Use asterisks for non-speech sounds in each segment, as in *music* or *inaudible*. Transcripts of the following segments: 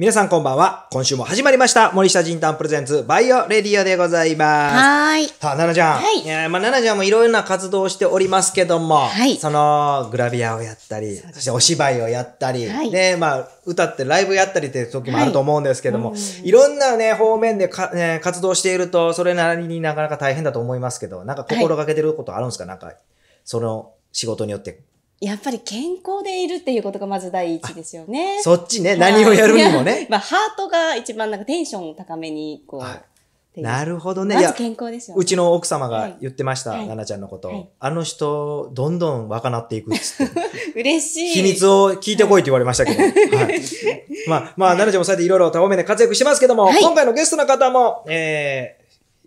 皆さんこんばんは。今週も始まりました。森下仁丹プレゼンツバイオレディオでございます。はい。さあ、奈々ちゃん。はい。えー、まあ、奈々ちゃんもいろいろな活動をしておりますけども、はい。その、グラビアをやったり、そしてお芝居をやったり、はい。で、まあ、歌ってライブやったりっていう時もあると思うんですけども、はい、いろんなね、方面でか、ね、活動していると、それなりになかなか大変だと思いますけど、なんか心がけてることあるんですか、はい、なんか、その仕事によってやっぱり健康でいるっていうことがまず第一ですよね。そっちね、何をやるにもね。まあ、ハートが一番なんかテンション高めに、こう、はい。なるほどね。まず健康ですよ、ね、うちの奥様が言ってました、はい、ななちゃんのこと、はい。あの人、どんどん若なっていくっつって。*laughs* 嬉しい。秘密を聞いてこいって言われましたけど。*laughs* はい。まあ、まあ、ななちゃんもそうやっていろいろ多方面で活躍してますけども、今回のゲストの方も、え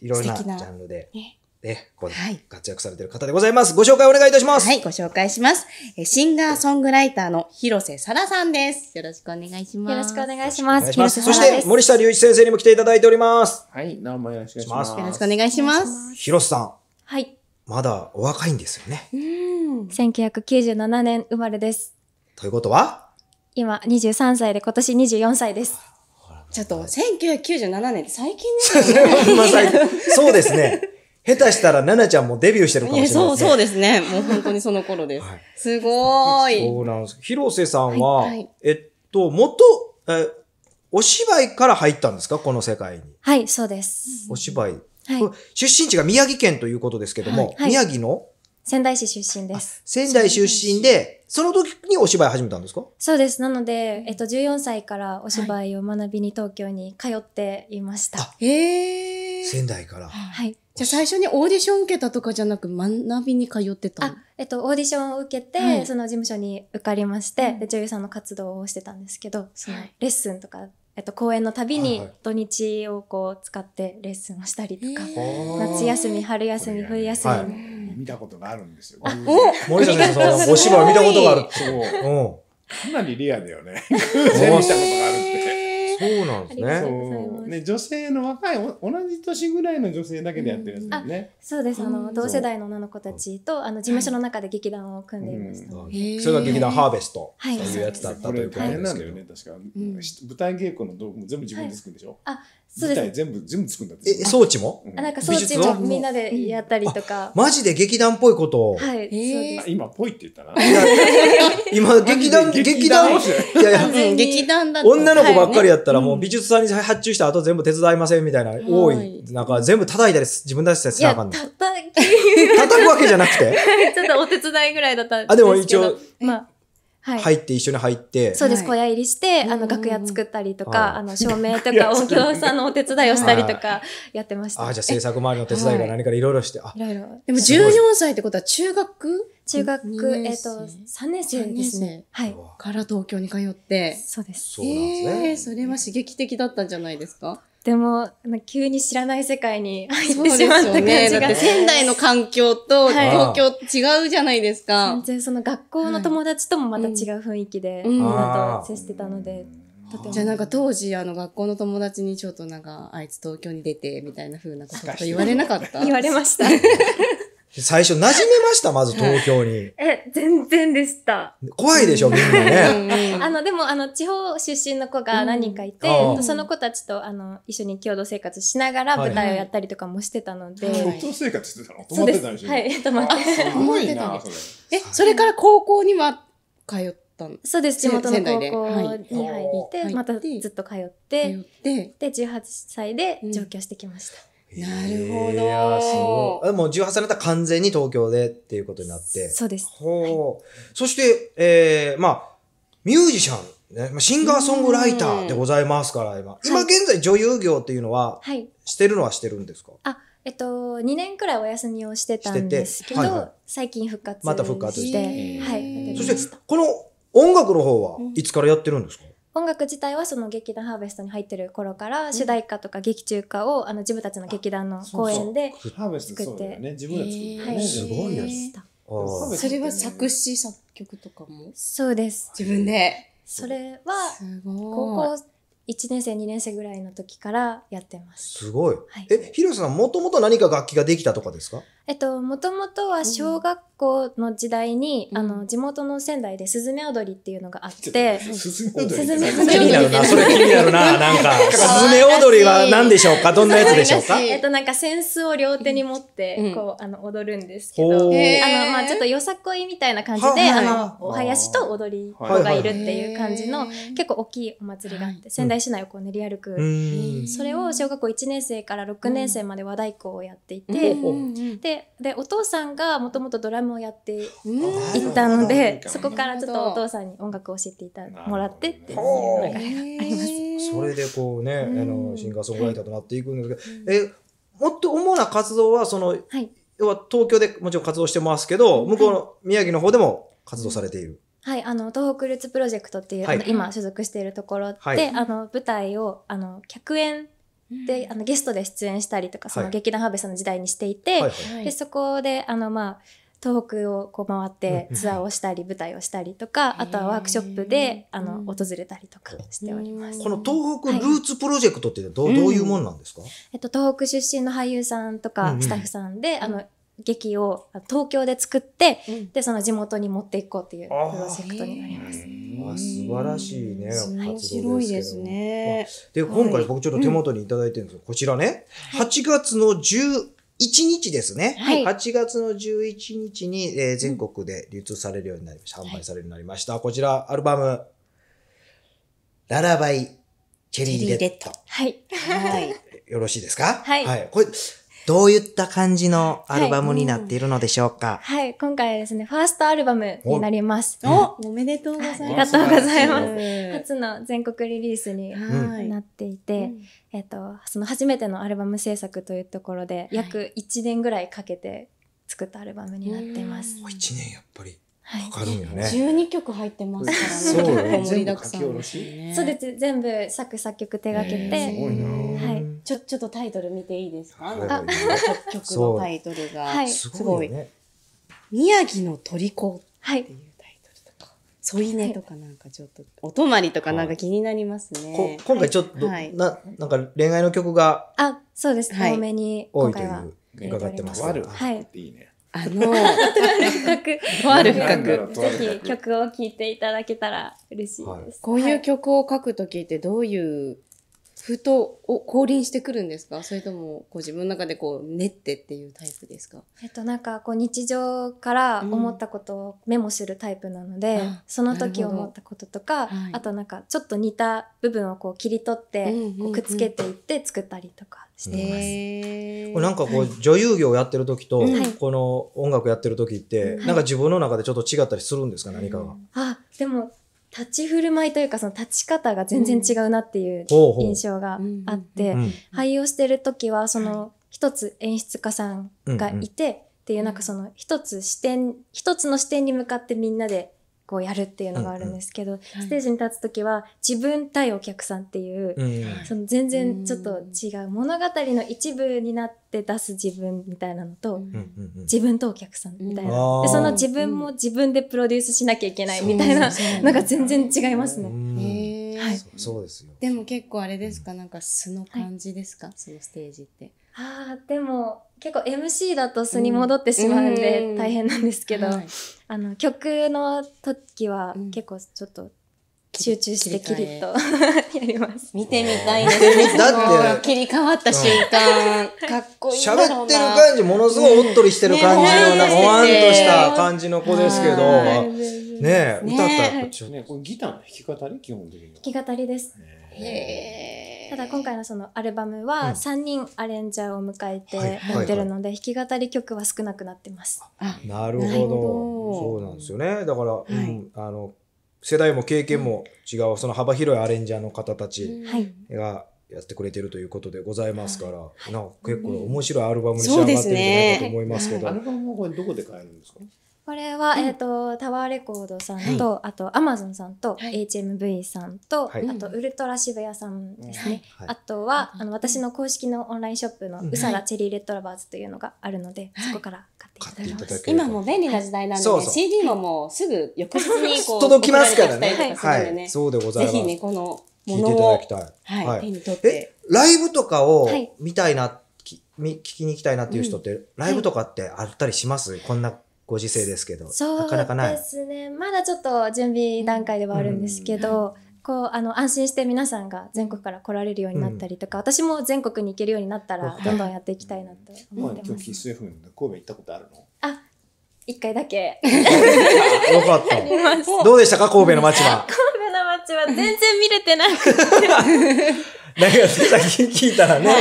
ー、いろいろなジャンルで。ねね、こう、活躍されてる方でございます。ご紹介お願いいたします。はい、ご紹介します。シンガーソングライターの広瀬沙羅さんです。よろしくお願いします。よろしくお願いします。ますそして、森下隆一先生にも来ていただいております。はい、どうもよろしくお願いします。よろしくお願いします。広瀬さん。はい。まだお若いんですよね。うん。1997年生まれです。ということは今23歳で今年24歳です。ちょっと、1997年って最近ですね。*laughs* そうですね。下手したら、ななちゃんもデビューしてるかもしれないそう、そうですね。もう本当にその頃です。はい、すごーい。そうなんです。広瀬さんは、はいはい、えっと、元、え、お芝居から入ったんですかこの世界に。はい、そうです。お芝居。はい、出身地が宮城県ということですけども、はい、宮城の仙台市出身です。仙台出身で、その時にお芝居始めたんですかそうです。なので、えっと、14歳からお芝居を学びに東京に通っていました。はい、へえ。仙台から。はい。じゃあ最初にオーディション受けたとかじゃなく学びに通ってたあ、えっと、オーディションを受けて、はい、その事務所に受かりまして、うん、女優さんの活動をしてたんですけど、そのレッスンとか、えっと、公演のたびに土日をこう使ってレッスンをしたりとか、はいはい、夏休み、春休み、冬休み、はい、見たことがあるんですよ。あ、お森下さんのお芝居見たことがあるって。かなりリアだよね。*laughs* 見たことがあるって。そうなんですね。ね女性の若い同じ年ぐらいの女性だけでやってるんですね。そうです。あの同世代の女の子たちとあの事務所の中で劇団を組んでいました。それが劇団ハーベストというやつだったということですけど。舞台稽古の道具も全部自分で作るんでしょ。あ、自体全部、全部作るんだって。え、装置もあ、なんか装置もみんなでやったりとか。マジで劇団っぽいことを。はい。今、ぽいって言ったな。今、劇団、劇団、いやいや、劇団だ女の子ばっかりやったらもう美術さんに発注した後全部手伝いませんみたいな、多い。なんか全部叩いたり自分たちたりしなあかんの。叩き。叩くわけじゃなくて *laughs* ちょっとお手伝いぐらいだったんですけど。あ、でも一応、まあ、入って一緒に入って。そうです、小屋入りして、あの、楽屋作ったりとか、あの、照明とか音響さんのお手伝いをしたりとか、やってました。あ、じゃあ制作周りの手伝いが何からいろいろして。いろいろ。でも14歳ってことは中学中学、えっと、3年生ですね。はい。から東京に通って。そうです。そうなんですね。それは刺激的だったんじゃないですかでも、急に知らない世界に入ってしまった感ね、だって *laughs* 仙台の環境と東京違うじゃないですか。全然その学校の友達ともまた違う雰囲気で、みんなと接してたので。じゃあなんか当時あの学校の友達にちょっとなんかあいつ東京に出てみたいな風なこと言われなかった言われました。最初馴染めました *laughs* まず東京に。え、全然でした。怖いでしょ、みんなね。*laughs* あの、でも、あの、地方出身の子が何人かいて、うん、その子たちと、あの、一緒に共同生活しながら舞台をやったりとかもしてたので。はいはい、生活してたの泊まってたでしょはい、泊まって。すごいな、*laughs* それ。え、それから高校には通ってそうです、地元の高校に入って、またずっと通って、で、18歳で上京してきました。なるほど。いもう18歳になったら完全に東京でっていうことになって。そうです。ほう、はい、そして、えー、まあ、ミュージシャン、ね、シンガーソングライターでございますから、今。今現在女優業っていうのは、はい、してるのはしてるんですかあ、えっと、2年くらいお休みをしてたんですけど、ててはいはい、最近復活して。また復活して。はい。そして、この音楽の方はいつからやってるんですか音楽自体はその劇団ハーベストに入ってる頃から主題歌とか劇中歌をあの自分たちの劇団の公演で作って自分たちすごいやつそれは作詞作曲とかもそうです自分でそれは高校1年生2年生ぐらいの時からやってますすごい、はい、え広瀬さんもともと何か楽器ができたとかですかえっと、もともとは小学校の時代に、うん、あの、地元の仙台でスズメ踊りっていうのがあって。スズメ踊り踊り気になるな、*laughs* それ気になるな、なんか。*laughs* スズメ踊りは何でしょうかどんなやつでしょうか *laughs* えっと、なんか扇子を両手に持って、こう、あの、踊るんですけど、あの、まあちょっとよさこいみたいな感じで、あの、お囃子と踊り子がいるっていう感じの、結構大きいお祭りがあって、仙台市内をこう練り歩く。それを小学校1年生から6年生まで和太鼓をやっていて、で、ででお父さんがもともとドラムをやっていったのでそこからちょっとお父さんに音楽を教えていたもらってっていう流れがあります。それでこうね、あのシンガーソングライターとなっていくんですけど、えもっと主な活動はその、はい、要は東京でもちろん活動してますけど向こうの宮城の方でも活動されている。はい、あの、東北ルーツプロジェクトっていう、はい、今所属しているところで、はい、あの、舞台を、あの、客演であのゲストで出演したりとかその劇団ハーベさんの時代にしていて、はいでそこであのまあ東北をこう回ってツアーをしたり舞台をしたりとか、あとはワークショップであの訪れたりとかしております。この東北ルーツプロジェクトってど,、うどういうもんなんですか、えっと東北出身の俳優さんとかスタッフさんで、あの劇を東京で作って、うん、でその地元に持っていこうっていうプロジェクトになります。あ素晴らしいね、面白いですね。で、今回僕ちょっと手元に頂いてるんですけはい、こちらね、8月の10、1日ですね、はい、8月の11日に、えー、全国で流通されるようになりました、うん、販売されるようになりました、こちらアルバム「ララバイチェリーレッド」はい、はい、よろしいですかはい、はい、これどういった感じのアルバムになっているのでしょうか、はい、うんはい、今回ですね、ファーストアルバムになります。お、*laughs* おめでとうございます。ありがとうございます。初の全国リリースになっていて、えっ、と、その初めてのアルバム制作というところで、約1年ぐらいかけて作ったアルバムになっています。う1年やっぱり。かかるんよね。十二曲入ってますからね。そう、ね、そうです。全部作作曲手がけて、はい。ちょちょっとタイトル見ていいですか？あ、曲のタイトルが、はい、すごいね、宮城の虜っていうタイトルとか、添い寝とかなんかちょっとお泊りとかなんか気になりますね。今回ちょっと、はい、ななんか恋愛の曲があ、そうです。多めに今回は伺ってます。はい。いいね。あの、*laughs* とある企画。ぜひ曲を聴いていただけたら嬉しいです。はい、こういう曲を書くときってどういうふと降臨してくるんですかそれともこう自分の中でこう練ってっていうタイプですかえっとなんかこう日常から思ったことをメモするタイプなので、うん、その時思ったこととか、あとなんかちょっと似た部分をこう切り取って、くっつけていって作ったりとかしてます。なんかこう、女優業やってる時と、この音楽やってる時って、なんか自分の中でちょっと違ったりするんですか何かが。あでも立ち振る舞いというかその立ち方が全然違うなっていう印象があって、俳優をしてる時はその一つ演出家さんがいてっていうなんかその一つ視点一つの視点に向かってみんなでこうやるっていうのがあるんですけど、うんうん、ステージに立つ時は自分対お客さんっていう、その全然ちょっと違う、うん、物語の一部になって出す自分みたいなのと、うん、自分とお客さんみたいな、でその自分も自分でプロデュースしなきゃいけないみたいなんか全然違いますね。はい、そうですよでも結構あれですかなんか素の感じですか、はい、そのステージってあでも結構 MC だと素に戻ってしまうんで大変なんですけど、うんうんはい、あの曲の時は結構ちょっと集中してキリッと *laughs* やります。見てみたいです。だって切り替わった瞬間、うん、かっこいい喋ってる感じものすごいおっとりしてる感じの、なんかほわんとした感じの子ですけど。ねえ、ね、歌ったら、ね、これギターの弾き語り基本的に弾き語りです。ただ今回のそのアルバムは三人アレンジャーを迎えてやってるので弾き語り曲は少なくなってます。なるほど、そうなんですよね。だから、はい、うん、あの世代も経験も違う、その幅広いアレンジャーの方たちがやってくれてるということでございますから、はい、な結構面白いアルバムに仕上がってるんじゃないかと思いますけど。ね、アルバムはこれどこで買えるんですか？これは、うん、えっ、ー、と、タワーレコードさんと、はい、あと、アマゾンさんと、はい、HMV さんと、はい、あと、ウルトラ渋谷さんですね。あとは、あの、私の公式のオンラインショップの、うさらチェリーレッドラバーズというのがあるので、そこから買っていただきます。今も便利な時代なんで、ねそうそう、CD ももうすぐ翌日にこう、届きますからね。はい、そうでございます。ぜひね、この、ものを、いはい、手に取って。ライブとかを見たいな、き聞きに行きたいなっていう人って、ライブとかってあったりしますこんなご時世ですけど、なかなかない。ですね。まだちょっと準備段階ではあるんですけど、うんこうあの安心して皆さんが全国から来られるようになったりとか、うん、私も全国に行けるようになったらどんどんやっていきたいなと思ってます。今日キ神戸行ったことあるの？あ、一回だけ。*laughs* よかった。どうでしたか神戸の街は？*laughs* 神戸の街は全然見れてない。何 *laughs* が、かさっき聞いたらね。はい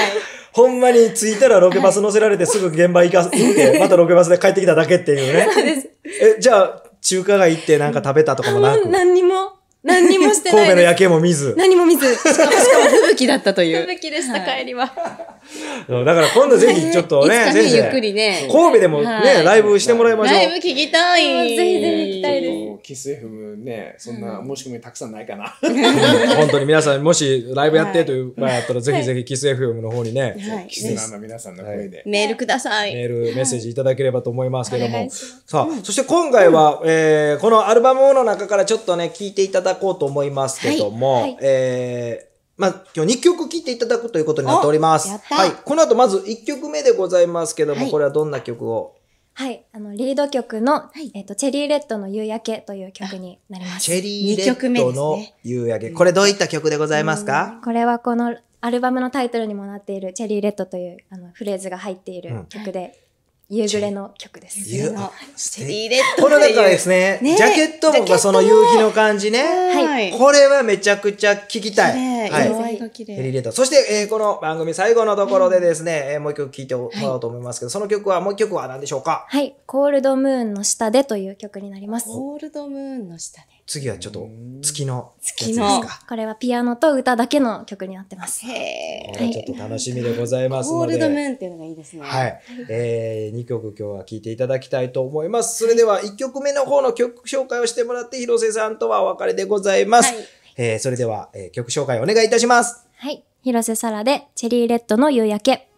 ほんまに着いたらロケバス乗せられてすぐ現場行か、行って、またロケバスで帰ってきただけっていうね。*laughs* そうです。え、じゃあ、中華街行ってなんか食べたとかもなく、何にも何にもしてない神戸の夜景も見ず。何も見ず。しかも、吹雪だったという。吹雪でした、帰りは。だから今度ぜひちょっとね、ゆっくりね。神戸でもね、ライブしてもらいましょう。ライブ聞きたい。ぜひぜひ聞きたいです。キス FM ね、そんな申し込みたくさんないかな。本当に皆さん、もしライブやってという場合あったら、ぜひぜひキス FM の方にね、キスナーの皆さんの声で。メールください。メール、メッセージいただければと思いますけども。さあ、そして今回は、このアルバムの中からちょっとね、聞いていただだこうと思いますけども、はい、えー、まあ、今日2曲聴いていただくということになっております。はい。この後まず1曲目でございますけども、はい、これはどんな曲をはい。あの、リード曲の、はい、えっ、ー、と、チェリーレッドの夕焼けという曲になります。チェリーレッドの夕焼け。これどういった曲でございますか、これはこのアルバムのタイトルにもなっているチェリーレッドというあのフレーズが入っている曲で、夕暮れの曲です。夕暮れの。これだからですね、ねジャケットもその夕日の感じね。はい。これはめちゃくちゃ聞きたい。はい。ヘリレット。そして、えー、この番組最後のところでですね、うもう一曲聴いてもらおうと思いますけど、はい、その曲は、もう一曲は何でしょうかはい。コールドムーンの下でという曲になります。コールドムーンの下で。次はちょっと月の月のこれはピアノと歌だけの曲になってます。へえ。ちょっと楽しみでございますので。ゴールドムーンっていうのがいいですね。はい。えー、2曲今日は聴いていただきたいと思います。それでは1曲目の方の曲紹介をしてもらって広瀬さんとはお別れでございます。はい、えー、それでは、えー、曲紹介お願いいたします。はい。広瀬サラでチェリーレッドの夕焼け。